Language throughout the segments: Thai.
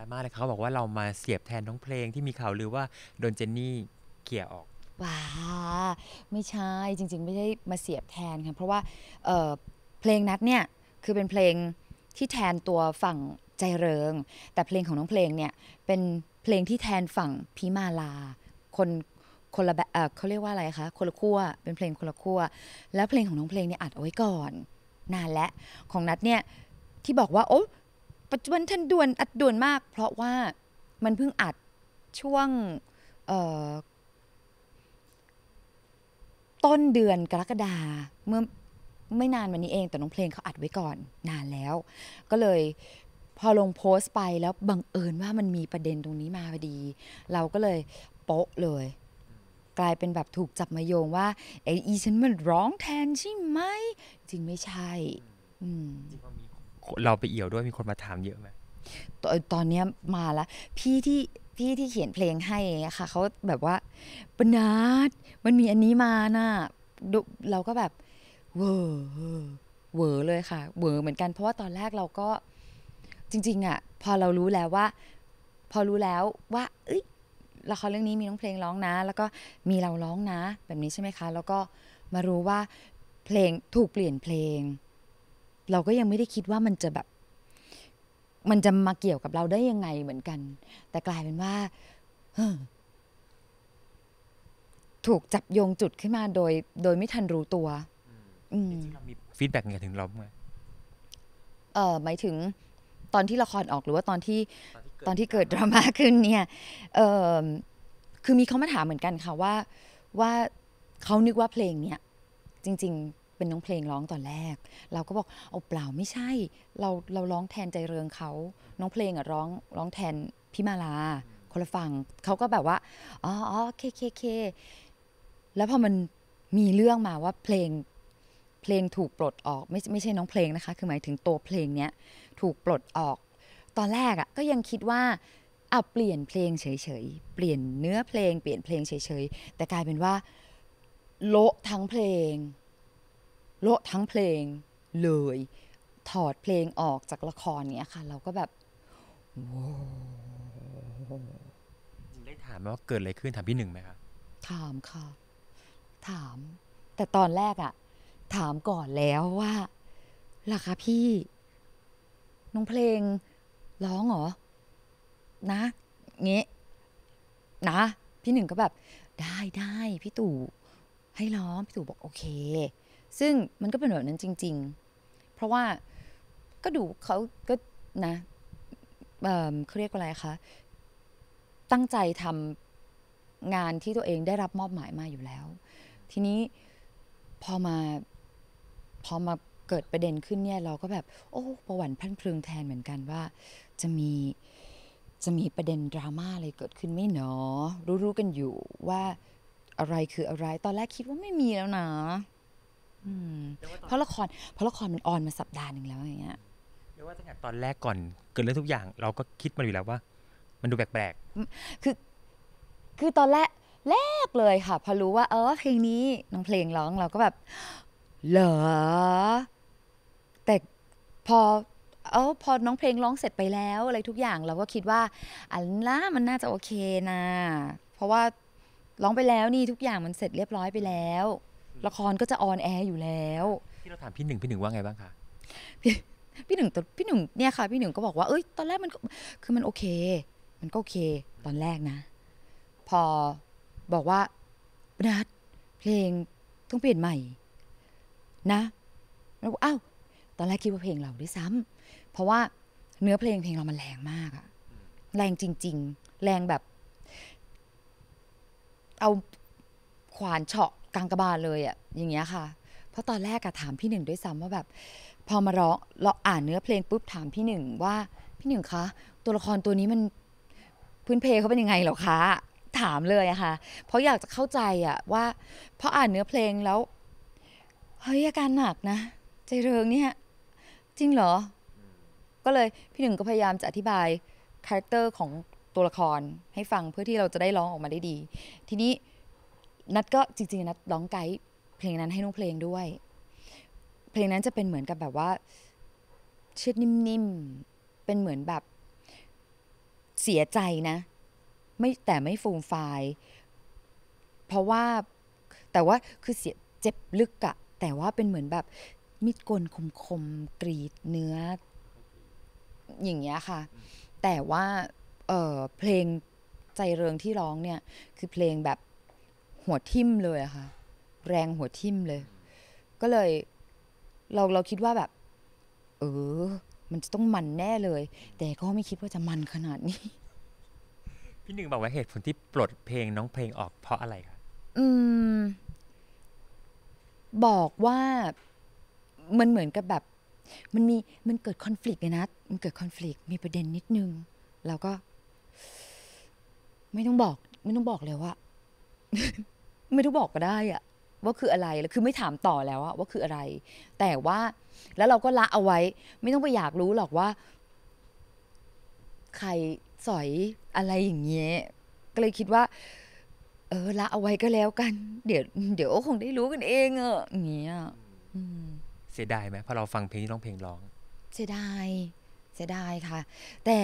ดรมากเลยเขาบอกว่าเรามาเสียบแทนท้องเพลงที่มีข่าวลือว่าโดนเจนนี่เกี่ยออกว้าไม่ใช่จริง ๆ ไม่ได้มาเสียบแทนค่ะเพราะว่าเเพลงนัดเนี่ยคือเป็นเพลงที่แทนตัวฝั่งใจเริงแต่เพลงของน้องเพลงเนี่ยเป็นเพลงที่แทนฝั่งพีมาลาคนคนละเเขาเรียกว่าอะไรคะคนละขั้วเป็นเพลงคนละขั้วแล้วเพลงของน้องเพลงเนี่ยอัดเอาไว้ก่อน นานและของนัดเนี่ยที่บอกว่าโอ้ปัจจุบันท่านด่วนอัดด่วนมาก เพราะว่ามันเพิ่งอัดช่วงต้นเดือนกรกฎาเมื่อไม่นานมานี้เอง แต่น้องเพลงเขาอัดไว้ก่อน นานแล้ว ก็เลยพอลงโพสต์ไปแล้วบังเอิญว่ามันมีประเด็นตรงนี้มาพอดี เราก็เลยโป๊ะเลย กลายเป็นแบบถูกจับมาโยงว่าไอ้อีฉันมันร้องแทนใช่ไหมจริงไม่ใช่ อืมเราไปเอี่ยวด้วยมีคนมาถามเยอะไหมตตอนนี้มาละพี่ที่พี่ที่เขียนเพลงให้ค่ะเขาแบบว่าปนัดมันมีอันนี้มานะ่ะเราก็แบบเวอเวอเลยค่ะเวอเหมือนกันเพราะว่าตอนแรกเราก็จริงๆอะ่ะพอเรารู้แล้วว่า พอรู้แล้วว่า เอ้ยละครเรื่องนี้มีน้องเพลงร้องนะ แล้วก็มีเราร้องนะ แบบนี้ใช่ไหมคะ แล้วก็มารู้ว่าเพลงถูกเปลี่ยนเพลงเราก็ยังไม่ได้คิดว่ามันจะแบบ มันจะมาเกี่ยวกับเราได้ยังไงเหมือนกัน แต่กลายเป็นว่าถูกจับโยงจุดขึ้นมาโดย โดยไม่ทันรู้ตัวจริงๆเรามีฟีดแบ็กไงถึงเราไหมเออหมายถึง ตอนที่ละครออกหรือว่าตอนที่ตอนที่เกิดดราม่าขึ้นเนี่ย เออคือมีเขามาถามเหมือนกันค่ะว่าว่าเขานึกว่าเพลงเนี้ย จริง ๆเป็นน้องเพลงร้องตอนแรก เราก็บอกเอาเปล่าไม่ใช่เราเราร้องแทนใจเรืองเขาน้องเพลงอ่ะร้องร้องแทนพี่มาลา คนละฝั่งเขาก็แบบว่าอ๋อโอเคเคเคแล้วพอมันมีเรื่องมาว่าเพลงเพลงถูกปลดออกไม่ไม่ใช่น้องเพลงนะคะ คือหมายถึงตัวเพลงเนี้ยถูกปลดออก ตอนแรกอ่ะก็ยังคิดว่าเอาเปลี่ยนเพลงเฉยๆ เปลี่ยนเนื้อเพลง เปลี่ยนเพลงเฉยๆ แต่กลายเป็นว่าโละทั้งเพลงโละทั้งเพลงเลย ถอดเพลงออกจากละครเนี้ยค่ะ เราก็แบบได้ถามไหมว่าเกิดอะไรขึ้นถามพี่หนึ่งไหมคะถามค่ะ ถาม แต่ตอนแรกอะถามก่อนแล้วว่า ล่ะคะพี่น้องเพลง ร้องเหรอนะงี้นะพี่หนึ่งก็แบบ ได้ได้พี่ตู่ให้ร้องพี่ตู่บอก โอเคซึ่งมันก็เป็นแบบนั้นจริง ๆ เพราะว่าก็ดูเขาก็นะเเขาเรียกว่าอะไรคะ ตั้งใจทำงานที่ตัวเองได้รับมอบหมายมาอยู่แล้ว ทีนี้พอมา พอมาเกิดประเด็นขึ้นเนี่ยเราก็แบบโอ้ประวัติพันพลึงแทนเหมือนกันว่า จะมีจะมีประเด็นดราม่าอะไรเกิดขึ้นไม่หนอ รู้ๆกันอยู่ว่าอะไรคืออะไร ตอนแรกคิดว่าไม่มีแล้วนะเพราะละครเพราะละครมันออนมาสัปดาห์หนึ่งแล้วอย่างเงี้ยเรียกว่าตั้งแต่ตอนแรกก่อนเกิดเรื่องทุกอย่าง เราก็คิดมาอยู่แล้วว่า มันดูแปลกๆคือ คือตอนแรกแรกเลย ค่ะพอรู้ว่า เออเพลงนี้น้องเพลงร้องเราก็แบบ เหรอแต่พอเออพอน้องเพลงร้องเสร็จไปแล้ว อะไรทุกอย่าง เราก็คิดว่าอันละมันน่าจะโอเคนะ เพราะว่าร้องไปแล้วนี่ทุกอย่างมันเสร็จเรียบร้อยไปแล้วละครก็จะออนแอร์อยู่แล้วพี่เราถามพี่หนึ่งพี่หนึ่งว่าไงบ้างคะพี่หนึ่งตพี่หนึ่งเนี่ยค่ะ พี่หนึ่งก็บอกว่า เอ้ยตอนแรกมันคือมันโอเค มันก็โอเค ตอนแรกนะ พอบอกว่านัดเพลงต้องเปลี่ยนใหม่ นะแล้วอ้าวตอนแรกคิดว่าเพลงเราด้วยซ้ำ เพราะว่าเนื้อเพลงเพลงเรามันแรงมากอะแรงจริง ๆ แรงแบบ เอาขวานเฉาะกลางกระบาลเลยอะอย่างเงี้ยค่ะเพราะตอนแรกอะถามพี่หนึ่งด้วยซ้ำว่าแบบ พอมาร้องเราอ่านเนื้อเพลงปุ๊บถามพี่หนึ่งว่าพี่หนึ่งคะ ตัวละครตัวนี้มันพื้นเพเขาเป็นยังไงเหรอคะถามเลยอะค่ะ เพราะอยากจะเข้าใจอะว่าพออ่านเนื้อเพลงแล้วเฮ้ยอาการหนักนะ ใจเริงเนี่ยจริงเหรอ ก็เลยพี่หนึ่งก็พยายามจะอธิบายคาแรคเตอร์ของตัวละครให้ฟังเพื่อที่เราจะได้ร้องออกมาได้ดีทีนี้นัดก็จริงๆนัดร้องไกด์เพลงนั้นให้น้องเพลงด้วย เพลงนั้นจะเป็นเหมือนกับแบบว่าเชิดนิ่มๆ เป็นเหมือนแบบ เสียใจนะ ไม่แต่ไม่ฟูมฟายเพราะว่าแต่ว่าคือเสียเจ็บลึกอะแต่ว่าเป็นเหมือนแบบมิดกลคมคมกรีดเนื้ออย่างเงี้ยค่ะ แต่ว่าเออเพลงใจเริงที่ร้องเนี่ย คือเพลงแบบหัวทิ่มเลยอะค่ะแรงหัวทิ่มเลย ก็เลย เราเราคิดว่าแบบเออมันจะต้องมันแน่เลย แต่ก็ไม่คิดว่าจะมันขนาดนี้พี่หนึ่งบอกว่าเหตุผลที่ปลดเพลงน้องเพลงออกเพราะอะไรคะอืม บอกว่ามันเหมือนกับแบบ มันมีมันเกิดคอน FLICT เลยนะมันเกิดคอน FLICT มีประเด็นนิดนึง แล้วก็ ไม่ต้องบอก ไม่ต้องบอกเลยว่าไม่ต้องบอกก็ได้อะว่าคืออะไรแล้วคือไม่ถามต่อแล้วว่าคืออะไร แต่ว่า แล้วเราก็ละเอาไว้ ไม่ต้องไปอยากรู้หรอกว่า ใครสอยอะไรอย่างเงี้ยก็เลยคิดว่า เออ ละเอาไว้ก็แล้วกันเดี๋ยวเดี๋ยวคงได้รู้กันเองเอออย่างเงี้ยเสียดายไหมพอเราฟังเพลงที่ร้องเพลงร้อง เสียดายเสียดายค่ะ แต่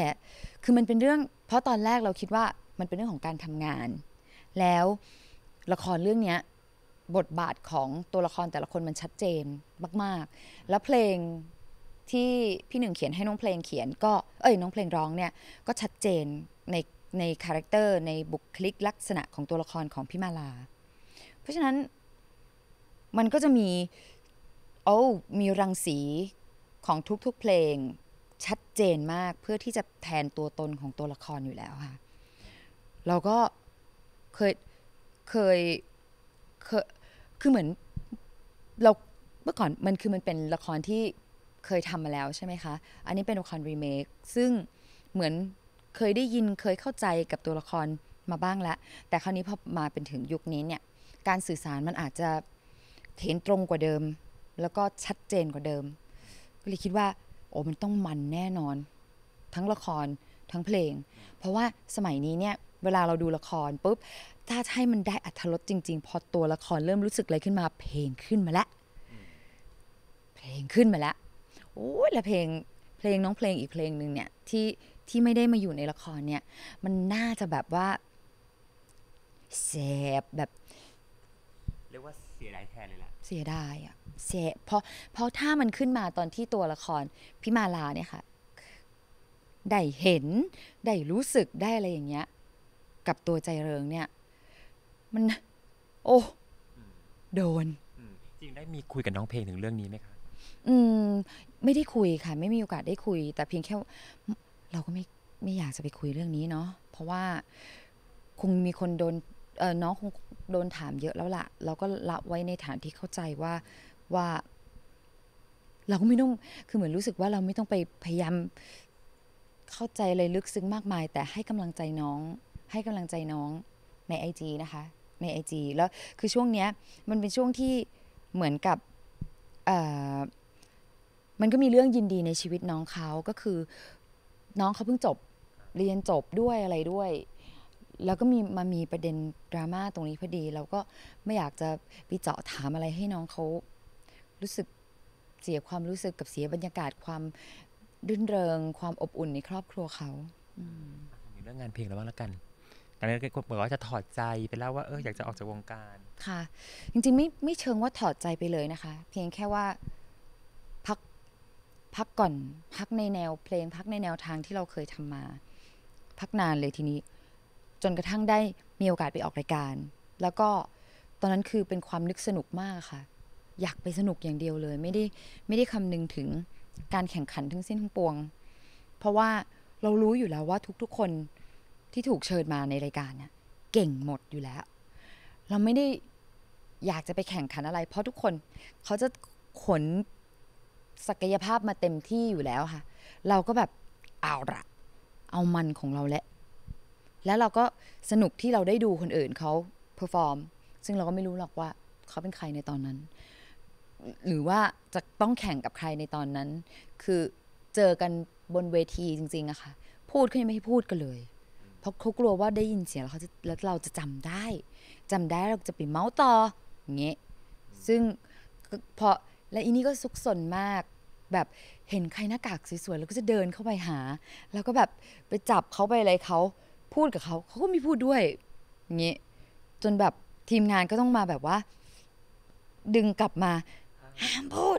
คือมันเป็นเรื่อง เพราะตอนแรกเราคิดว่ามันเป็นเรื่องของการทำงานแล้วละครเรื่องนี้บทบาทของตัวละครแต่ละคนมันชัดเจนมากๆ แล้วเพลงที่พี่หนึ่งเขียนให้น้องเพลงเขียนก็เอ้ยน้องเพลงร้องเนี่ยก็ชัดเจนในในคาแรคเตอร์ในบุคลิกลักษณะของตัวละครของพี่มาลา เพราะฉะนั้นมันก็จะมีโอ้มีรังสีของทุกๆ เพลงชัดเจนมากเพื่อที่จะแทนตัวตนของตัวละครอยู่แล้วค่ะ เราก็เคยเคยเคยคือเหมือน เราเมื่อก่อนมันคือมันเป็นละครที่เคยทำมาแล้วใช่ไหมคะอันนี้เป็นละครรีเมคซึ่งเหมือนเคยได้ยินเคยเข้าใจกับตัวละครมาบ้างแล้วแต่คราวนี้พอมาเป็นถึงยุคนี้เนี่ยการสื่อสารมันอาจจะเห็นตรงกว่าเดิม แล้วก็ชัดเจนกว่าเดิมก็เลยคิดว่าโอ้มันต้องมันแน่นอน ทั้งละครทั้งเพลง เพราะว่าสมัยนี้เนี่ยเวลาเราดูละครปุ๊บ ถ้าให้มันได้อัธรสจริง ๆพอตัวละครเริ่มรู้สึกอะไรขึ้นมา เพลงขึ้นมาละเพลงขึ้นมาละโอ้ยแล้วเพลง เพลงน้องเพลงอีกเพลงหนึ่งเนี่ยที่ที่ไม่ได้มาอยู่ในละครเนี่ย มันน่าจะแบบว่าแสบแบบ เรียกว่าเสียดายแทนเลยแหละ เสียดายอ่ะเสียเพราะเพราะถ้ามันขึ้นมาตอนที่ตัวละครพิมาลาเนี่ยค่ะ ได้เห็น ได้รู้สึกได้อะไรอย่างเงี้ยกับตัวใจเริงเนี่ย มันโอ้โดนจริงได้มีคุยกับน้องเพลงถึงเรื่องนี้ไหมคะอืม ไม่ได้คุยค่ะ ไม่มีโอกาสได้คุย แต่เพียงแค่เราก็ไม่ไม่อยากจะไปคุยเรื่องนี้เนาะเพราะว่าคงมีคนโดน เออน้องคงโดนถามเยอะแล้วละ่ะเราก็ละไว้ในฐานที่เข้าใจว่าว่า เราก็ไม่ต้อง คือเหมือนรู้สึกว่าเราไม่ต้องไปพยายามเข้าใจอะไรลึกซึ้งมากมาย แต่ให้กำลังใจน้องให้กำลังใจน้องใน IG นะคะใน IG แล้วคือช่วงเนี้ย มันเป็นช่วงที่เหมือนกับมันก็มีเรื่องยินดีในชีวิตน้องเขาก็คือ น้องเขาเพิ่งจบเรียนจบด้วยอะไรด้วย แล้วก็มีมามีประเด็นดราม่าตรงนี้พอดี เราก็ไม่อยากจะไปเจาะถามอะไรให้น้องเขารู้สึกเสียความรู้สึกกับเสียบรรยากาศความรื่นเริง ความอบอุ่นในครอบครัวเขามีเรื่องงานเพลงแล้วบ้างละกันแต่ในคนบอกว่าจะถอดใจไปแล้วว่า เอออยากจะออกจากวงการ ค่ะ จริงๆไม่ไม่เชิงว่าถอดใจไปเลยนะคะ เพียงแค่ว่า พักพักก่อน พักในแนวเพลงพักในแนวทางที่เราเคยทำมา พักนานเลยทีนี้ จนกระทั่งได้มีโอกาสไปออกรายการ แล้วก็ตอนนั้นคือเป็นความนึกสนุกมากค่ะ อยากไปสนุกอย่างเดียวเลย ไม่ได้ไม่ได้คำนึงถึงการแข่งขันทั้งสิ้นทั้งปวงเพราะว่าเรารู้อยู่แล้วว่าทุกๆคนที่ถูกเชิญมาในรายการ เนี่ยเก่งหมดอยู่แล้ว เราไม่ได้อยากจะไปแข่งขันอะไร เพราะทุกคนเขาจะขนศักยภาพมาเต็มที่อยู่แล้วค่ะ เราก็แบบเอาละเอามันของเราแหละ แล้วเราก็สนุกที่เราได้ดูคนอื่นเขาเพอร์ฟอร์มซึ่งเราก็ไม่รู้หรอกว่าเขาเป็นใครในตอนนั้น หรือว่าจะต้องแข่งกับใครในตอนนั้น คือเจอกันบนเวทีจริงๆอะค่ะพูดก็ยังไม่ให้พูดกันเลยราะเขากลัวว่าได้ยินเสียงแล้วเขาจะแล้วเราจะจำได้ จำได้เราจะไปเมาส์ต่ออย่างเงี้ยซึ่งพอและอีนี่ก็สุกสนมาก แบบเห็นใครหน้ากากสวยๆแล้วก็จะเดินเข้าไปหา แล้วก็แบบไปจับเขาไปอะไรเขาพูดกับเขาเขาก็มีพูดด้วยอย่างเงี้ยจนแบบทีมงานก็ต้องมาแบบว่า ดึงกลับมาห้ามพูด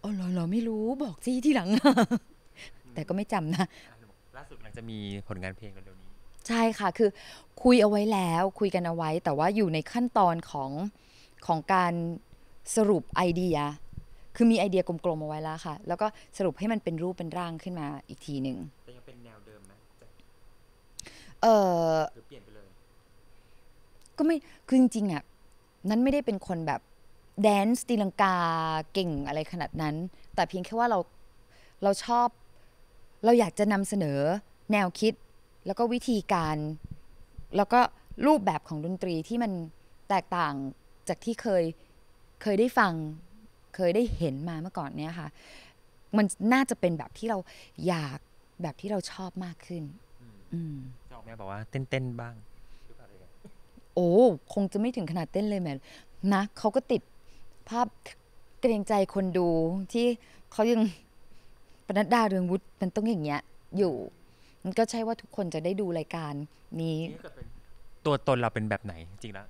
โอ๋เราเราไม่รู้บอกซี่ที่หลัง แต่ก็ไม่จำนะล่าสุดมันจะมีผลงานเพลงเร็วนี้ใช่ค่ะ คือคุยเอาไว้แล้ว คุยกันเอาไว้ แต่ว่าอยู่ในขั้นตอนของของการสรุปไอเดีย คือมีไอเดียกลมๆเอาไว้แล้วค่ะ แล้วก็สรุปให้มันเป็นรูปเป็นร่างขึ้นมาอีกทีหนึ่งแต่ยังเป็นแนวเดิมไหมเออหรือเปลี่ยนไปเลยก็ไม่คือจริงๆอ่ะนั้นไม่ได้เป็นคนแบบแดนซ์ตีลังกาเก่งอะไรขนาดนั้น แต่เพียงแค่ว่าเราเราชอบเราอยากจะนำเสนอแนวคิดแล้วก็วิธีการ แล้วก็รูปแบบของดนตรีที่มันแตกต่างจากที่เคยเคยได้ฟัง เคยได้เห็นมาเมื่อก่อนเนี้ยค่ะ มันน่าจะเป็นแบบที่เราอยากแบบที่เราชอบมากขึ้นชจะออกแนวบอกว่าเต้นเต้นบ้าง โอ้คงจะไม่ถึงขนาดเต้นเลยแม่นะเขาก็ติดภาพเกรงใจคนดูที่เขายังปนัดดาเรืองวุฒิมันต้องอย่างเงี้ย อยู่ มันก็ใช่ว่าทุกคนจะได้ดูรายการ นี้ตัวตนเราเป็นแบบไหน จริงแล้ว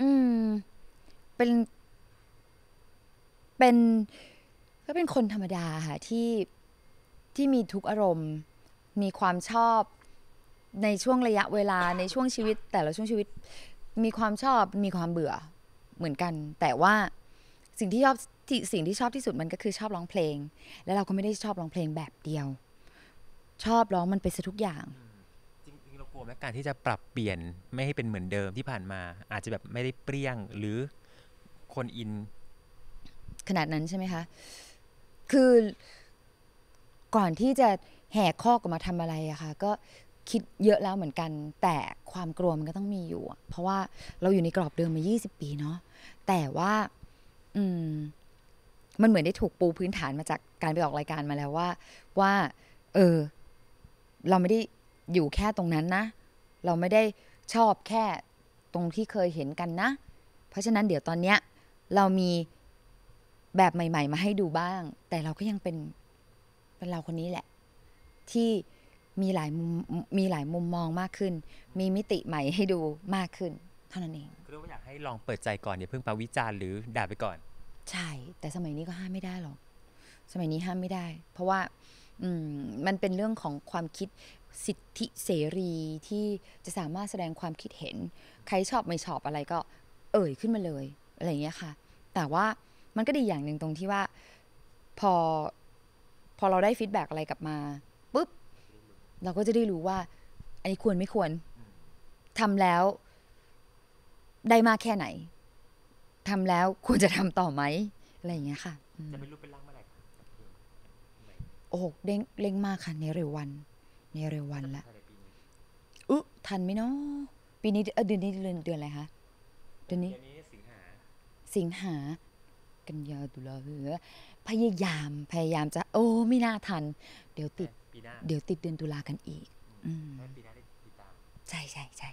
อืมเป็นเป็นก็เป็นคนธรรมดาค่ะที่ที่มีทุกอารมณ์ มีความชอบ ในช่วงระยะเวลาในช่วงชีวิต แต่ละช่วงชีวิต มีความชอบมีความเบื่อเหมือนกัน แต่ว่าสิ่งที่ชอบที่สิ่งที่ชอบที่สุดมันก็คือชอบร้องเพลง แล้วเราก็ไม่ได้ชอบร้องเพลงแบบเดียว ชอบร้องมันไปซะทุกอย่างจริงๆเรากลัวไหมการที่จะปรับเปลี่ยนไม่ให้เป็นเหมือนเดิมที่ผ่านมา อาจจะแบบไม่ได้เปรี้ยง หรือคนอิน ขนาดนั้นใช่ไหมคะคือก่อนที่จะแหกข้อกมาทำอะไรอะคะ่ะก็คิดเยอะแล้วเหมือนกัน แต่ความกลัวมันก็ต้องมีอยู่เพราะว่าเราอยู่ในกรอบเดิมมา20ปีเนาะแต่ว่า อืมมันเหมือนได้ถูกปูพื้นฐานมาจากการไปออกรายการมาแล้วว่า ว่า เออ เราไม่ได้อยู่แค่ตรงนั้นนะ เราไม่ได้ชอบแค่ตรงที่เคยเห็นกันนะ เพราะฉะนั้นเดี๋ยวตอนเนี้ยเรามีแบบใหม่ๆมาให้ดูบ้าง แต่เราก็ยังเป็น เป็นเราคนนี้แหละ ที่มีหลายมุมมีหลายมุมมองมากขึ้น มีมิติใหม่ให้ดูมากขึ้น เท่านั้นเองก็เรว่าอยากให้ลองเปิดใจก่อนอย่าเพิ่งไปวิจารณ์หรือด่าไปก่อนใช่แต่สมัยนี้ก็ห้ามไม่ได้หรอก สมัยนี้ห้ามไม่ได้ เพราะว่ามันเป็นเรื่องของความคิดสิทธิเสรีที่จะสามารถแสดงความคิดเห็น ใครชอบไม่ชอบอะไรก็ เอ่ยขึ้นมาเลยอะไรอย่างเงี้ยค่ะ แต่ว่ามันก็ดีอย่างหนึ่งตรงที่ว่า พอ พอเราได้ฟีดแบ็กอะไรกลับมาปุ๊บเราก็จะได้รู้ว่า อันนี้ควรไม่ควรทำแล้ว ได้มากแค่ไหนทำแล้วควรจะทำต่อไหมอะไรอย่างเงี้ยค่ะจะเป็นรูปเป็นร่างเมื่อไหร่โอ้โหเด้งเร่งมากค่ะในเร็ววัน ในเร็ววัน ละอ๊ทันไหมเนาะปีนี้เดือนนี้เดือนเดือนอะไรคะเดือนนี้ สิงหาสิงหากันยาตุลาเหอพยายาม พยายามจะ โอ้ไม่น่าทัน เดี๋ยวติด เดี๋ยวติดเดือนตุลากันอีก อืมใช่ใช่ใช่